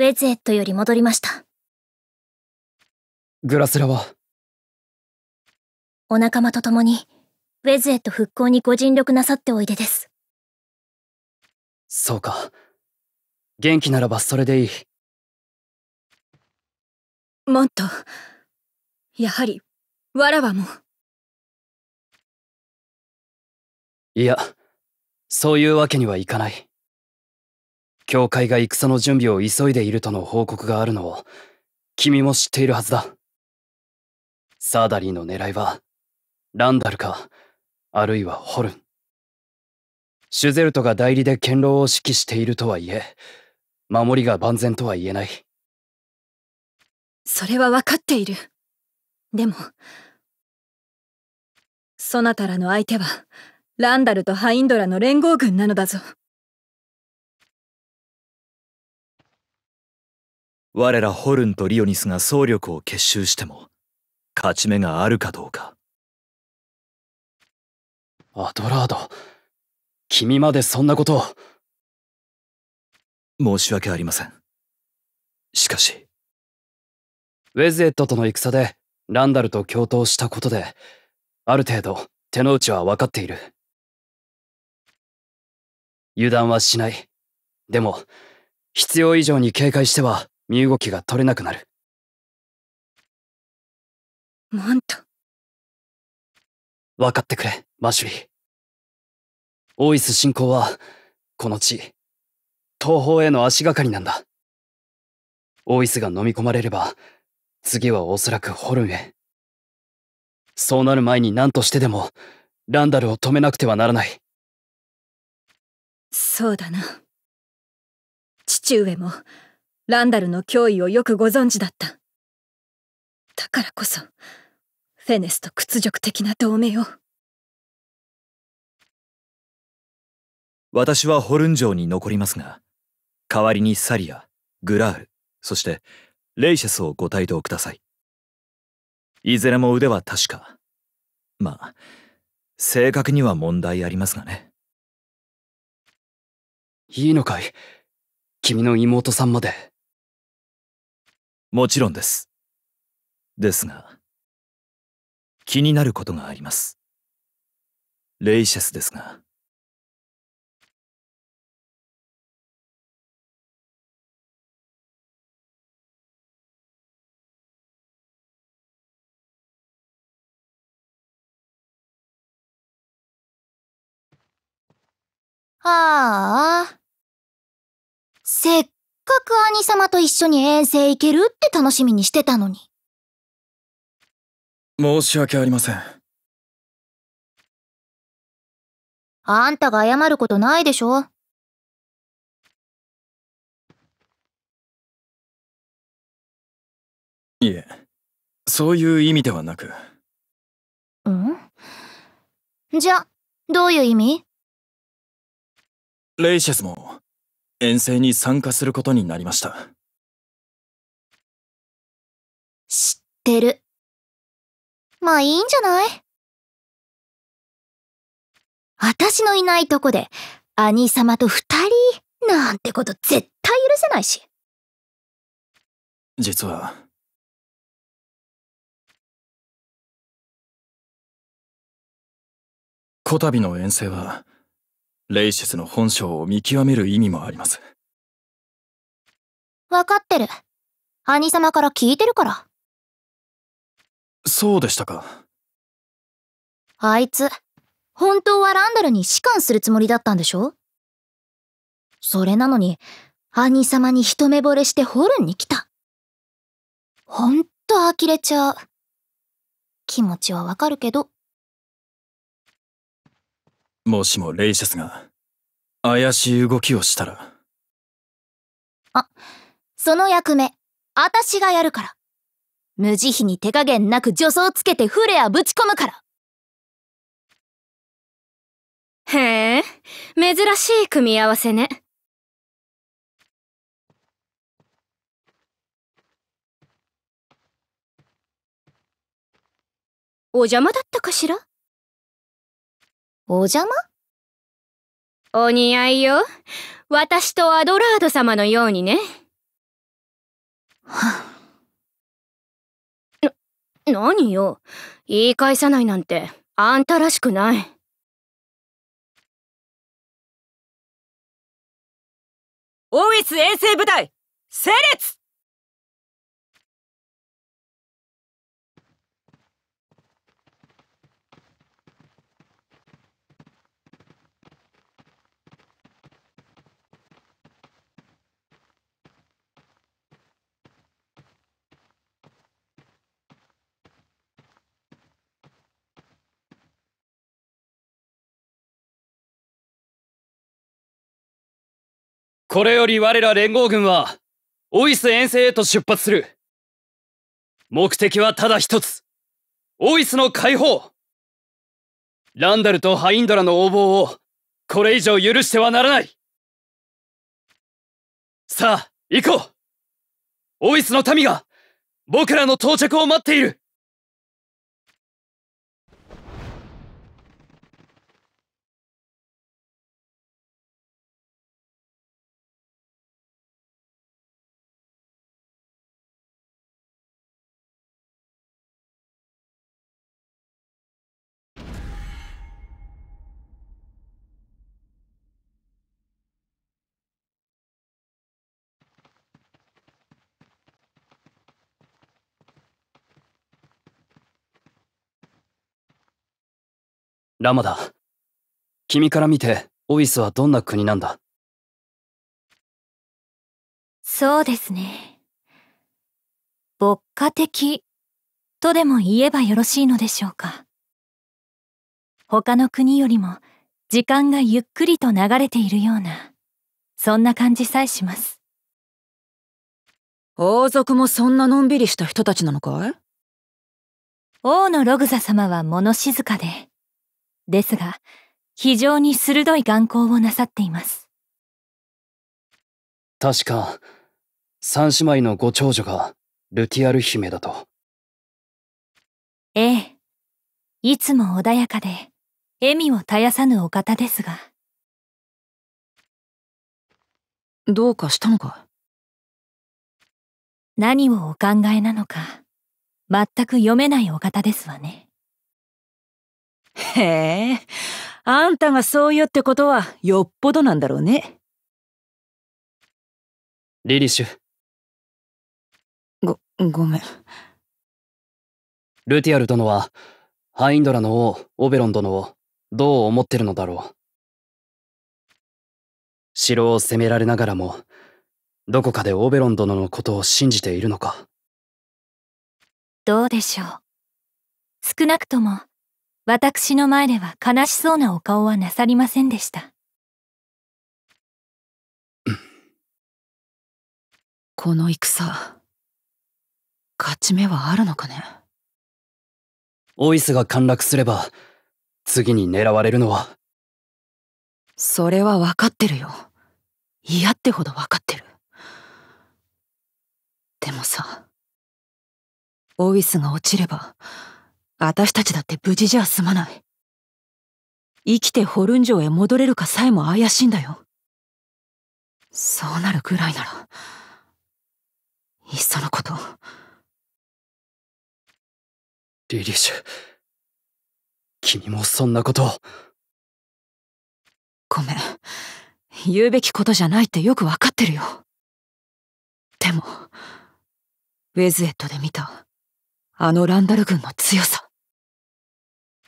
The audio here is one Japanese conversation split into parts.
ウェズエットより戻りました。グラスラはお仲間と共に、ウェズエット復興にご尽力なさっておいでです。そうか。元気ならばそれでいい。もっと、やはり、わらわも。いや、そういうわけにはいかない。教会が戦の準備を急いでいるとの報告があるのを、君も知っているはずだ。サーダリーの狙いは、ランダルか、あるいはホルン。シュゼルトが代理で堅牢を指揮しているとはいえ、守りが万全とは言えない。それは分かっている。でも、そなたらの相手は、ランダルとハインドラの連合軍なのだぞ。我らホルンとリオニスが総力を結集しても勝ち目があるかどうかアドラード君までそんなことを申し訳ありませんしかしウェズエットとの戦でランダルと共闘したことである程度手の内は分かっている油断はしないでも必要以上に警戒しては身動きが取れなくなるマンタ分かってくれマシュリーオイス進行はこの地東方への足がかりなんだオイスが飲み込まれれば次はおそらくホルンへそうなる前に何としてでもランダルを止めなくてはならないそうだな父上もランダルの脅威をよくご存知だった。だからこそ、フェネスと屈辱的な同盟を。私はホルン城に残りますが、代わりにサリア、グラール、そしてレイシャスをご帯同ください。いずれも腕は確か。まあ、正確には問題ありますがね。いいのかい君の妹さんまで。もちろんです。ですが、気になることがあります。レイシャスですが。ああ。せっかく兄様と一緒に遠征行けるって楽しみにしてたのに。申し訳ありません。あんたが謝ることないでしょいえ、そういう意味ではなく。んじゃ、どういう意味レイシスも、遠征に参加することになりました。知ってる。まあいいんじゃない私のいないとこで、兄様と二人なんてこと絶対許せないし。実は。こたびの遠征は、レイシスの本性を見極める意味もあります。わかってる。兄様から聞いてるから。そうでしたか。あいつ、本当はランダルに仕官するつもりだったんでしょそれなのに、兄様に一目惚れしてホルンに来た。ほんと呆れちゃう。気持ちはわかるけど。もしもレイシャスが怪しい動きをしたらあその役目あたしがやるから無慈悲に手加減なく助走つけてフレアぶち込むからへえ珍しい組み合わせねお邪魔だったかしらお邪魔お似合いよ。私とアドラード様のようにね。はな、何よ。言い返さないなんて、あんたらしくない。オーイス衛星部隊、整列これより我ら連合軍は、オイス遠征へと出発する。目的はただ一つ。オイスの解放ランダルとハインドラの横暴を、これ以上許してはならないさあ、行こうオイスの民が、僕らの到着を待っているラマだ。君から見て、オイスはどんな国なんだそうですね。牧歌的とでも言えばよろしいのでしょうか。他の国よりも時間がゆっくりと流れているような、そんな感じさえします。王族もそんなのんびりした人たちなのかい王のログザ様は物静かで、ですが、非常に鋭い眼光をなさっています。確か、三姉妹のご長女がルティアル姫だと。ええ。いつも穏やかで、笑みを絶やさぬお方ですが。どうかしたのか何をお考えなのか、全く読めないお方ですわね。へえ、あんたがそう言うってことはよっぽどなんだろうね。リリッシュ。ご、ごめん。ルティアル殿は、ハインドラの王、オベロン殿を、どう思ってるのだろう。城を攻められながらも、どこかでオベロン殿のことを信じているのか。どうでしょう。少なくとも、私の前では悲しそうなお顔はなさりませんでした。この戦、勝ち目はあるのかねオイスが陥落すれば、次に狙われるのは。それは分かってるよ。嫌ってほど分かってる。でもさ、オイスが落ちれば、私たちだって無事じゃ済まない。生きてホルン城へ戻れるかさえも怪しいんだよ。そうなるぐらいなら、いっそのこと。リリッシュ、君もそんなことを。ごめん、言うべきことじゃないってよくわかってるよ。でも、ウェズエットで見た、あのランダル軍の強さ。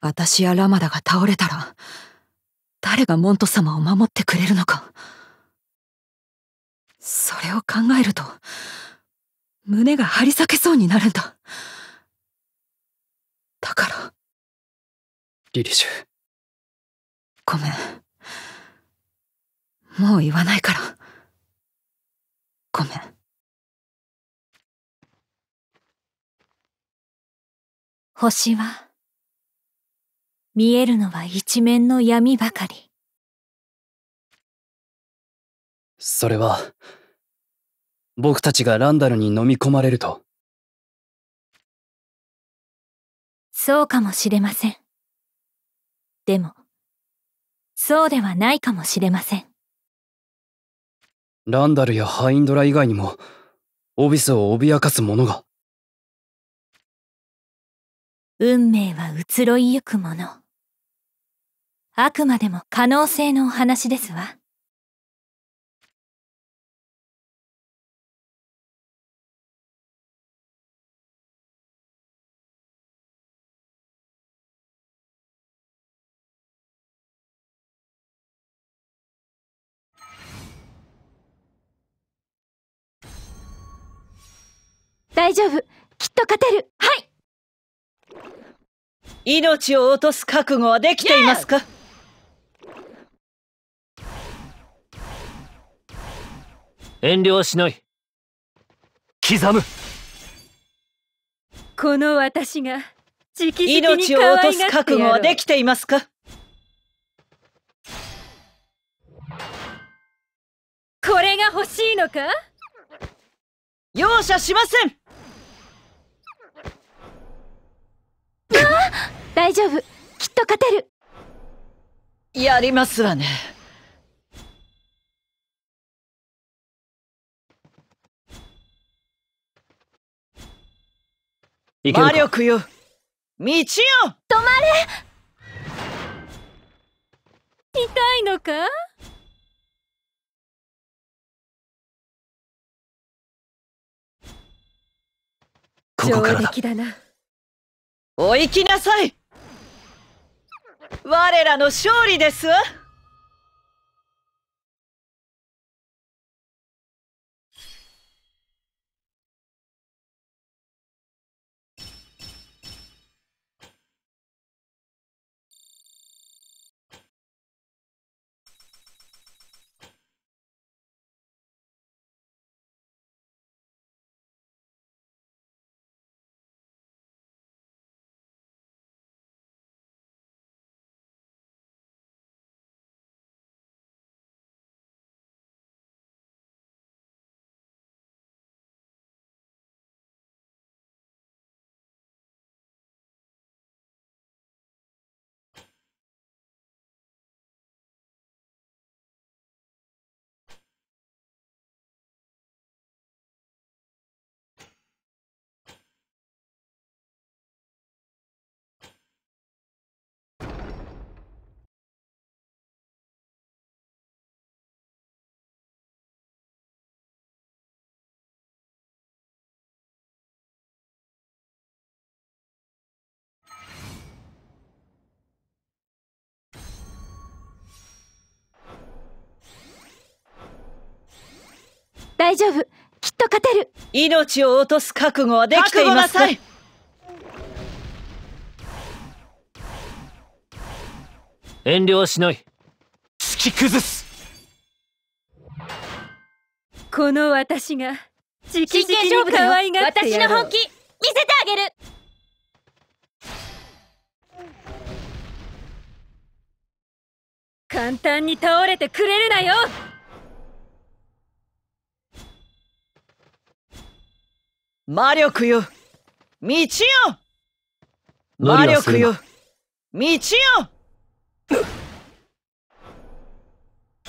私やラマダが倒れたら誰がモント様を守ってくれるのかそれを考えると胸が張り裂けそうになるんだだからリリシュごめんもう言わないからごめん星は見えるのは一面の闇ばかり。それは、僕たちがランダルに飲み込まれると。そうかもしれません。でも、そうではないかもしれません。ランダルやハインドラ以外にも、オビスを脅かす者が。運命は移ろいゆくもの。あくまでも可能性のお話ですわ。大丈夫きっと勝てるはい命を落とす覚悟はできていますか、yeah! 遠慮はしない刻むこの私が直々に命を落とす覚悟はできていますかこれが欲しいのか容赦しませんあ大丈夫きっと勝てるやりますわね魔力よ道よ止まれ痛いのかここからだなお行きなさい我らの勝利ですわ大丈夫きっと勝てる命を落とす覚悟はできています覚遠慮しない突き崩すこの私が直々に可愛がって私の本気見せてあげる簡単に倒れてくれるなよ魔力よ道よ魔力よ道よ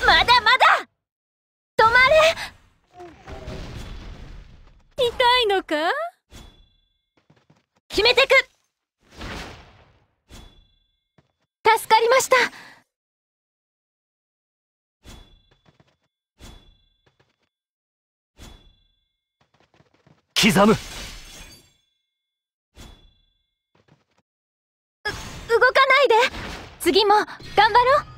まだまだ止まれ痛いのか決めてく助かりました刻む動かないで次も頑張ろう